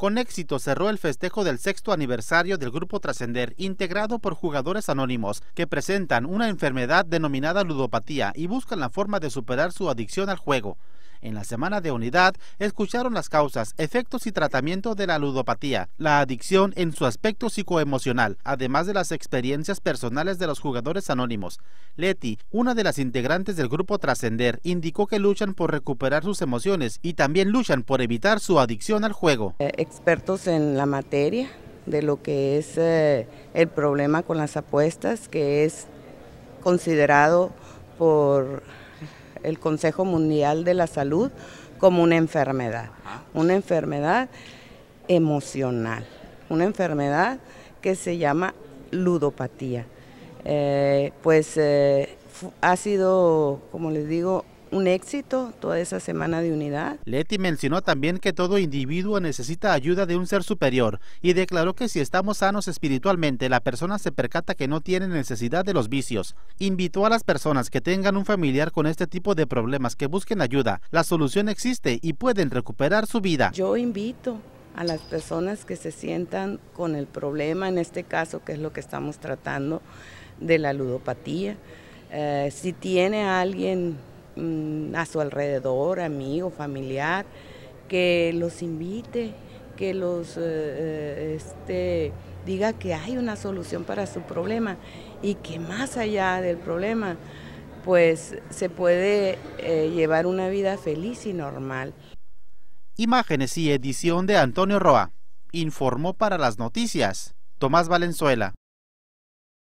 Con éxito cerró el festejo del sexto aniversario del Grupo Trascender, integrado por jugadores anónimos que presentan una enfermedad denominada ludopatía y buscan la forma de superar su adicción al juego. En la Semana de Unidad escucharon las causas, efectos y tratamiento de la ludopatía, la adicción en su aspecto psicoemocional, además de las experiencias personales de los jugadores anónimos. Leti, una de las integrantes del grupo Trascender, indicó que luchan por recuperar sus emociones y también luchan por evitar su adicción al juego. Eh, expertos en la materia de lo que es eh, el problema con las apuestas, que es considerado por el Consejo Mundial de la Salud como una enfermedad, una enfermedad emocional, una enfermedad que se llama ludopatía. Eh, pues eh, ha sido, como les digo, un éxito toda esa semana de unidad. Leti mencionó también que todo individuo necesita ayuda de un ser superior y declaró que si estamos sanos espiritualmente, la persona se percata que no tiene necesidad de los vicios. Invitó a las personas que tengan un familiar con este tipo de problemas que busquen ayuda. La solución existe y pueden recuperar su vida. Yo invito a las personas que se sientan con el problema, en este caso que es lo que estamos tratando de la ludopatía. Eh, si tiene alguien Mm, a su alrededor, amigo, familiar, que los invite, que los eh, eh, este, diga que hay una solución para su problema y que más allá del problema, pues se puede eh, llevar una vida feliz y normal. Imágenes y edición de Antonio Roa. Informó para las noticias Tomás Valenzuela.